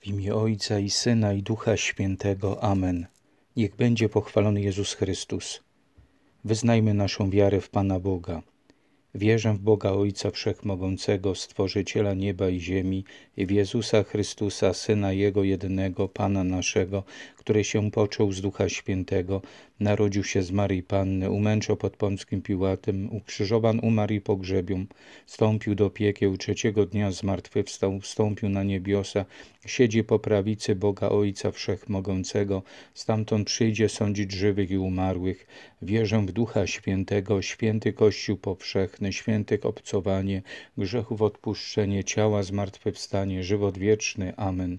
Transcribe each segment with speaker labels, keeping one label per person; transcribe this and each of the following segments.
Speaker 1: W imię Ojca i Syna i Ducha Świętego. Amen. Niech będzie pochwalony Jezus Chrystus. Wyznajmy naszą wiarę w Pana Boga. Wierzę w Boga Ojca Wszechmogącego, Stworzyciela nieba i ziemi, i w Jezusa Chrystusa, Syna Jego jedynego, Pana naszego, który się począł z Ducha Świętego, Narodził się z Marii Panny, umęczał pod pomskim Piłatem, ukrzyżowan umarł i pogrzebił. Stąpił do piekieł, trzeciego dnia zmartwychwstał, wstąpił na niebiosa, siedzi po prawicy Boga Ojca Wszechmogącego, stamtąd przyjdzie sądzić żywych i umarłych. Wierzę w Ducha Świętego, święty Kościół powszechny, świętych obcowanie, grzechów odpuszczenie, ciała zmartwychwstanie, żywot wieczny. Amen.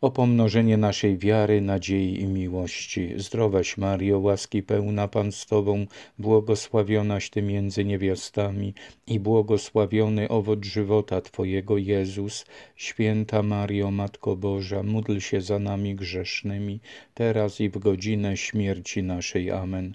Speaker 1: o pomnożenie naszej wiary, nadziei i miłości. Zdrowaś Mario, łaski pełna Pan z Tobą, błogosławionaś Ty między niewiastami i błogosławiony owoc żywota Twojego Jezus. Święta Mario, Matko Boża, módl się za nami grzesznymi, teraz i w godzinę śmierci naszej. Amen.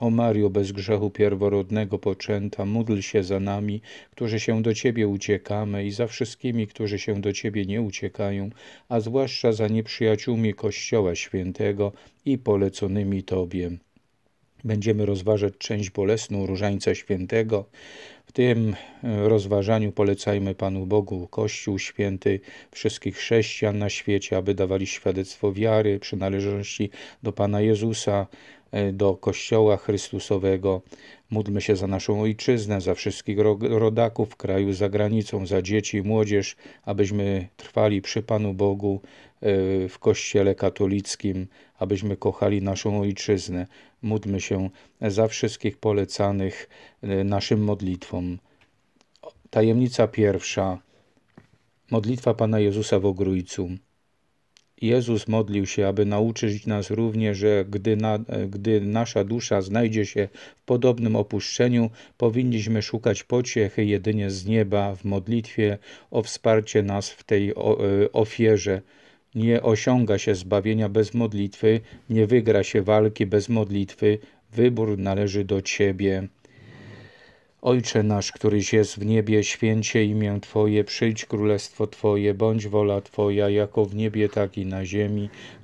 Speaker 1: o Mario bez grzechu pierworodnego poczęta, módl się za nami, którzy się do Ciebie uciekamy i za wszystkimi, którzy się do Ciebie nie uciekają, a zwłaszcza za nieprzyjaciółmi Kościoła Świętego i poleconymi Tobie. Będziemy rozważać część bolesną Różańca Świętego, tym e, rozważaniu polecajmy Panu Bogu Kościół Święty, wszystkich chrześcijan na świecie, aby dawali świadectwo wiary, przynależności do Pana Jezusa, e, do Kościoła Chrystusowego. Módlmy się za naszą ojczyznę, za wszystkich rodaków w kraju, za granicą, za dzieci i młodzież, abyśmy trwali przy Panu Bogu e, w Kościele katolickim, abyśmy kochali naszą ojczyznę, módlmy się za wszystkich polecanych e, naszym modlitwom. Tajemnica pierwsza. Modlitwa Pana Jezusa w Ogrójcu. Jezus modlił się, aby nauczyć nas również, że gdy, na, e, gdy nasza dusza znajdzie się w podobnym opuszczeniu, powinniśmy szukać pociechy jedynie z nieba w modlitwie o wsparcie nas w tej e, ofierze nie osiąga się zbawienia bez modlitwy, nie wygra się walki bez modlitwy. Wybór należy do Ciebie. Ojcze nasz, któryś jest w niebie, święcie imię Twoje, przyjdź królestwo Twoje, bądź wola Twoja, jako w niebie, tak i na ziemi.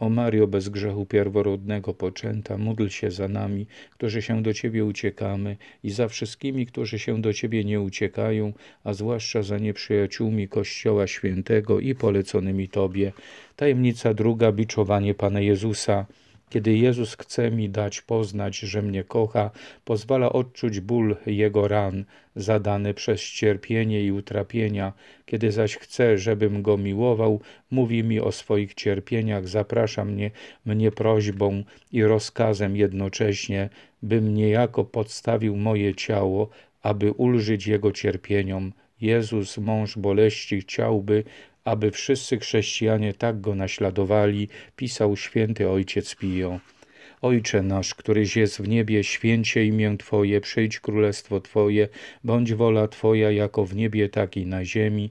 Speaker 1: O Mario bez grzechu pierworodnego poczęta, módl się za nami, którzy się do Ciebie uciekamy i za wszystkimi, którzy się do Ciebie nie uciekają, a zwłaszcza za nieprzyjaciółmi Kościoła Świętego i poleconymi Tobie. Tajemnica druga, biczowanie Pana Jezusa. Kiedy Jezus chce mi dać poznać, że mnie kocha, pozwala odczuć ból Jego ran, zadany przez cierpienie i utrapienia. Kiedy zaś chce, żebym Go miłował, mówi mi o swoich cierpieniach, zaprasza mnie, mnie prośbą i rozkazem jednocześnie, bym niejako podstawił moje ciało, aby ulżyć Jego cierpieniom. Jezus, mąż boleści, chciałby, aby wszyscy chrześcijanie tak go naśladowali, pisał święty ojciec Pio. Ojcze nasz, któryś jest w niebie, święcie imię Twoje, przyjdź królestwo Twoje, bądź wola Twoja jako w niebie, tak i na ziemi.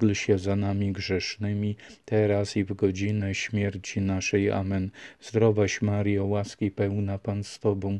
Speaker 1: módl się za nami grzesznymi, teraz i w godzinę śmierci naszej. Amen. Zdrowaś Mario, łaski pełna Pan z Tobą,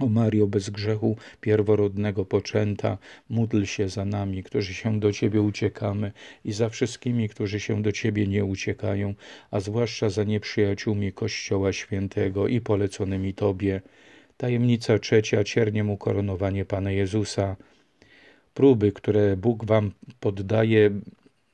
Speaker 1: O Mario bez grzechu pierworodnego poczęta, módl się za nami, którzy się do Ciebie uciekamy i za wszystkimi, którzy się do Ciebie nie uciekają, a zwłaszcza za nieprzyjaciółmi Kościoła Świętego i poleconymi Tobie. Tajemnica trzecia, mu koronowanie Pana Jezusa. Próby, które Bóg Wam poddaje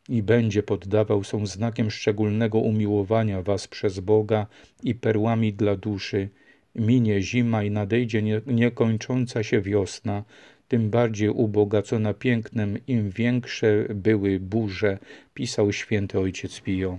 Speaker 1: i będzie poddawał, są znakiem szczególnego umiłowania Was przez Boga i perłami dla duszy – Minie zima i nadejdzie nie, niekończąca się wiosna, tym bardziej ubogacona pięknem, im większe były burze, pisał święty ojciec Pio.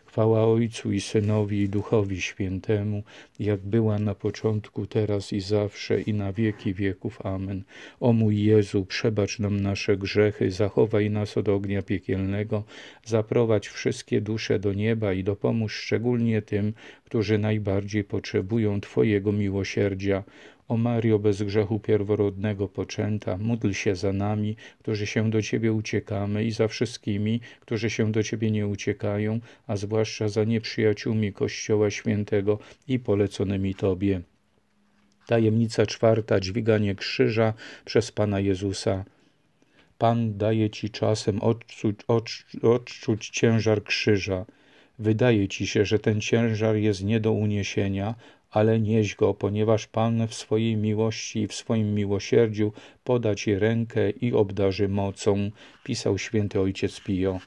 Speaker 1: Chwała Ojcu i Synowi i Duchowi Świętemu, jak była na początku, teraz i zawsze, i na wieki wieków. Amen. O mój Jezu, przebacz nam nasze grzechy, zachowaj nas od ognia piekielnego, zaprowadź wszystkie dusze do nieba i dopomóż szczególnie tym, którzy najbardziej potrzebują Twojego miłosierdzia. O Mario bez grzechu pierworodnego poczęta, módl się za nami, którzy się do Ciebie uciekamy i za wszystkimi, którzy się do Ciebie nie uciekają, a zwłaszcza za nieprzyjaciółmi Kościoła Świętego i poleconymi Tobie. Tajemnica czwarta, dźwiganie krzyża przez Pana Jezusa. Pan daje Ci czasem odczuć, odczuć ciężar krzyża. Wydaje Ci się, że ten ciężar jest nie do uniesienia, ale nieś go, ponieważ Pan w swojej miłości i w swoim miłosierdziu poda ci rękę i obdarzy mocą, pisał święty ojciec Pio.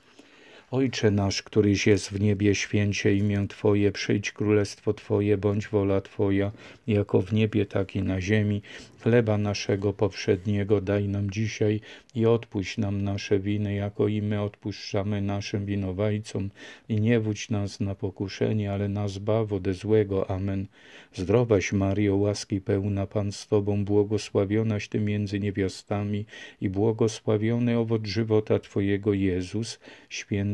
Speaker 1: Ojcze nasz, któryś jest w niebie, święcie imię Twoje, przyjdź królestwo Twoje, bądź wola Twoja, jako w niebie, tak i na ziemi. Chleba naszego poprzedniego daj nam dzisiaj i odpuść nam nasze winy, jako i my odpuszczamy naszym winowajcom. I nie wódź nas na pokuszenie, ale na zbaw ode złego. Amen. Zdrowaś Mario, łaski pełna, Pan z Tobą, błogosławionaś Ty między niewiastami i błogosławiony owoc żywota Twojego Jezus. Święty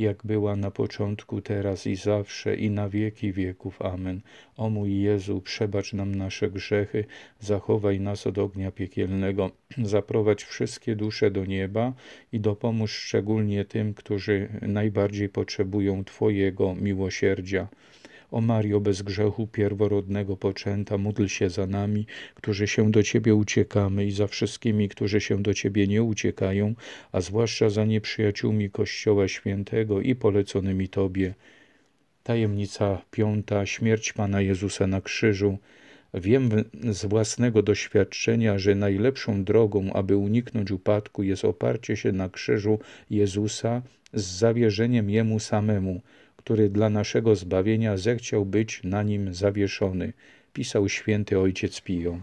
Speaker 1: jak była na początku, teraz i zawsze, i na wieki wieków. Amen. O mój Jezu, przebacz nam nasze grzechy, zachowaj nas od ognia piekielnego, zaprowadź wszystkie dusze do nieba i dopomóż szczególnie tym, którzy najbardziej potrzebują Twojego miłosierdzia. O Mario bez grzechu pierworodnego poczęta, módl się za nami, którzy się do Ciebie uciekamy i za wszystkimi, którzy się do Ciebie nie uciekają, a zwłaszcza za nieprzyjaciółmi Kościoła Świętego i poleconymi Tobie. Tajemnica piąta, śmierć Pana Jezusa na krzyżu. Wiem z własnego doświadczenia, że najlepszą drogą, aby uniknąć upadku, jest oparcie się na krzyżu Jezusa z zawierzeniem Jemu samemu który dla naszego zbawienia zechciał być na nim zawieszony, pisał święty ojciec Pio.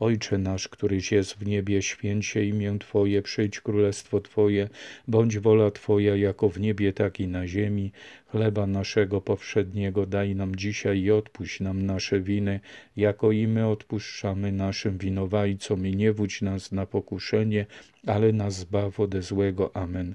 Speaker 1: Ojcze nasz, któryś jest w niebie, święcie imię Twoje, przyjdź królestwo Twoje, bądź wola Twoja jako w niebie, tak i na ziemi. Chleba naszego powszedniego daj nam dzisiaj i odpuść nam nasze winy, jako i my odpuszczamy naszym winowajcom i nie wódź nas na pokuszenie, ale nas zbaw ode złego. Amen.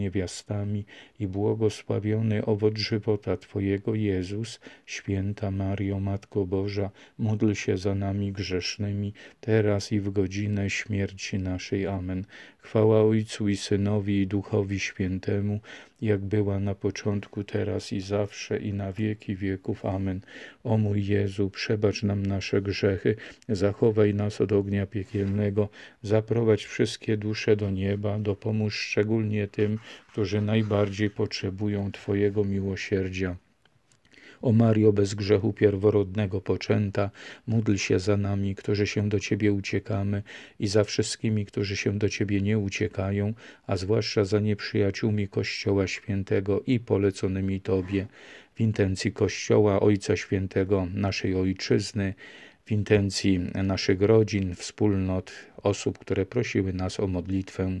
Speaker 1: niewiastami i błogosławiony owoc żywota Twojego Jezus. Święta Mario, Matko Boża, módl się za nami grzesznymi, teraz i w godzinę śmierci naszej. Amen. Chwała Ojcu i Synowi i Duchowi Świętemu, jak była na początku, teraz i zawsze i na wieki wieków. Amen. O mój Jezu, przebacz nam nasze grzechy, zachowaj nas od ognia piekielnego, zaprowadź wszystkie dusze do nieba, dopomóż szczególnie tym, którzy najbardziej potrzebują Twojego miłosierdzia. O Mario bez grzechu pierworodnego poczęta, módl się za nami, którzy się do Ciebie uciekamy i za wszystkimi, którzy się do Ciebie nie uciekają, a zwłaszcza za nieprzyjaciółmi Kościoła Świętego i poleconymi Tobie. W intencji Kościoła Ojca Świętego, naszej Ojczyzny, w intencji naszych rodzin, wspólnot, osób, które prosiły nas o modlitwę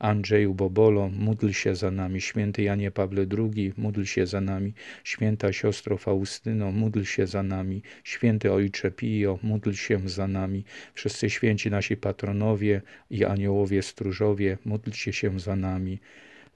Speaker 1: Andrzeju Bobolo, módl się za nami. Święty Janie Pawle II, módl się za nami. Święta siostro Faustyno, módl się za nami. Święty Ojcze Pio, módl się za nami. Wszyscy święci nasi patronowie i aniołowie stróżowie, módlcie się za nami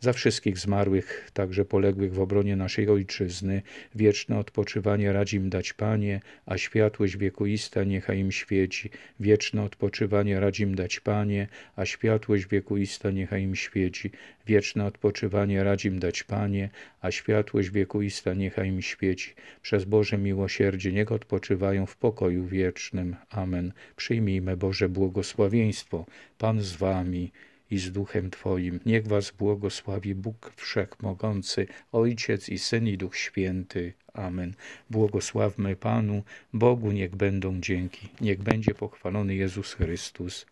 Speaker 1: za wszystkich zmarłych, także poległych w obronie naszej Ojczyzny. Wieczne odpoczywanie radzi im dać Panie, a światłość wiekuista niechaj im świeci. Wieczne odpoczywanie radzi im dać Panie, a światłość wiekuista niechaj im świeci. Wieczne odpoczywanie radzi im dać Panie, a światłość wiekuista niechaj im świeci. Przez Boże miłosierdzie niech odpoczywają w pokoju wiecznym. Amen. Przyjmijmy Boże błogosławieństwo. Pan z wami i z duchem Twoim. Niech Was błogosławi Bóg Wszechmogący, Ojciec i Syn i Duch Święty. Amen. Błogosławmy Panu, Bogu niech będą dzięki, niech będzie pochwalony Jezus Chrystus.